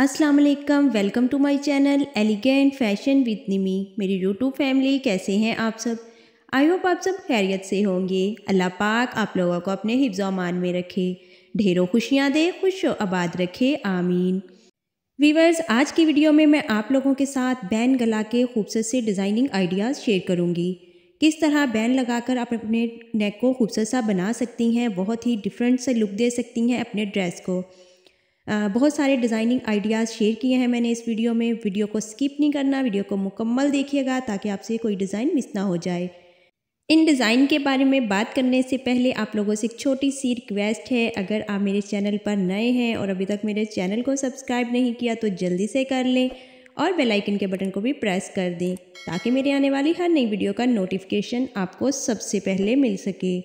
अस्सलाम वालेकुम welcome to my channel elegant fashion with Nimi मेरी यूट्यूब फैमिली कैसे हैं आप सब आई होप आप सब खैरियत से होंगे अल्लाह पाक आप लोगों को अपने हिफ्ज़ामान में रखे ढेरों खुशियाँ दे खुश आबाद रखे आमीन वीवर्स आज की वीडियो में मैं आप लोगों के साथ बैन गला के खूबसूरत से डिज़ाइनिंग आइडियाज़ शेयर करूँगी किस तरह बैन लगाकर आप अपने नेक को खूबसूरत सा बना सकती हैं बहुत ही डिफरेंट से लुक दे सकती हैं अपने ड्रेस को बहुत सारे डिज़ाइनिंग आइडियाज़ शेयर किए हैं मैंने इस वीडियो में वीडियो को स्किप नहीं करना वीडियो को मुकम्मल देखिएगा ताकि आपसे कोई डिज़ाइन मिस ना हो जाए इन डिज़ाइन के बारे में बात करने से पहले आप लोगों से एक छोटी सी रिक्वेस्ट है अगर आप मेरे चैनल पर नए हैं और अभी तक मेरे चैनल को सब्सक्राइब नहीं किया तो जल्दी से कर लें और बेल आइकन के बटन को भी प्रेस कर दें ताकि मेरे आने वाली हर नई वीडियो का नोटिफिकेशन आपको सबसे पहले मिल सके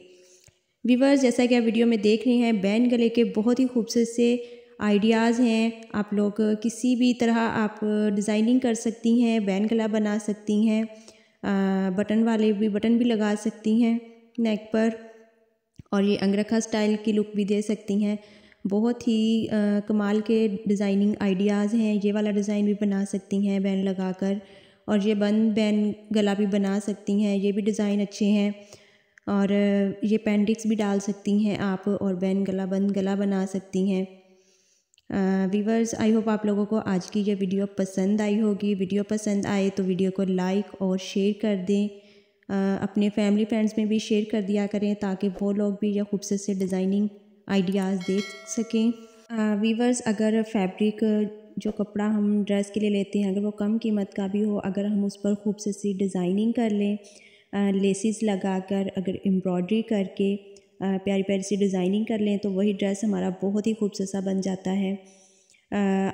व्यूवर्स जैसा कि आप वीडियो में देख रहे हैं बैन गले के बहुत ही खूबसूरत से आइडियाज़ हैं आप लोग किसी भी तरह आप डिज़ाइनिंग कर सकती हैं बैन गला बना सकती हैं बटन वाले भी बटन भी लगा सकती हैं नेक पर और ये अंगरखा स्टाइल की लुक भी दे सकती हैं बहुत ही आ, कमाल के डिज़ाइनिंग आइडियाज़ हैं ये वाला डिज़ाइन भी बना सकती हैं बैन लगा कर और ये बंद बैन गला भी बना सकती हैं ये भी डिज़ाइन अच्छे हैं और ये पेंडिक्स भी डाल सकती हैं आप और बैन गला बंद गला बना सकती हैं वीवर्स आई होप आप लोगों को आज की ये वीडियो पसंद आई होगी वीडियो पसंद आए तो वीडियो को लाइक और शेयर कर दें आ, अपने फैमिली फ्रेंड्स में भी शेयर कर दिया करें ताकि वो लोग भी यह खूबसूरत से डिज़ाइनिंग आइडियाज़ देख सकें वीवर्स अगर फैब्रिक जो कपड़ा हम ड्रेस के लिए लेते हैं अगर वो कम कीमत का भी हो अगर हम उस पर खूबसूरत सी डिज़ाइनिंग कर लें लेसिस लगा कर अगर एम्ब्रॉयड्री करके प्यारी प्यारी सी डिज़ाइनिंग कर लें तो वही ड्रेस हमारा बहुत ही खूबसूरत सा बन जाता है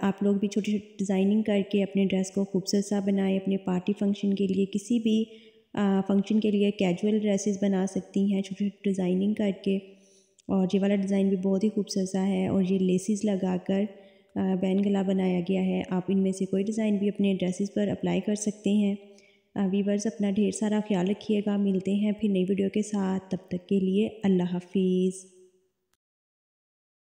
आप लोग भी छोटी छोटी डिज़ाइनिंग करके अपने ड्रेस को खूबसूरत सा बनाएं अपने पार्टी फंक्शन के लिए किसी भी फंक्शन के लिए कैजुअल ड्रेसेस बना सकती हैं छोटी छोटी डिज़ाइनिंग करके और ये वाला डिज़ाइन भी बहुत ही खूबसूरत सा है और ये लेसिस लगा कर बैन गला बनाया गया है आप इनमें से कोई डिज़ाइन भी अपने ड्रेसिस पर अप्लाई कर सकते हैं वीवर्स अपना ढेर सारा ख्याल रखिएगा मिलते हैं फिर नई वीडियो के साथ तब तक के लिए अल्लाह हाफिज़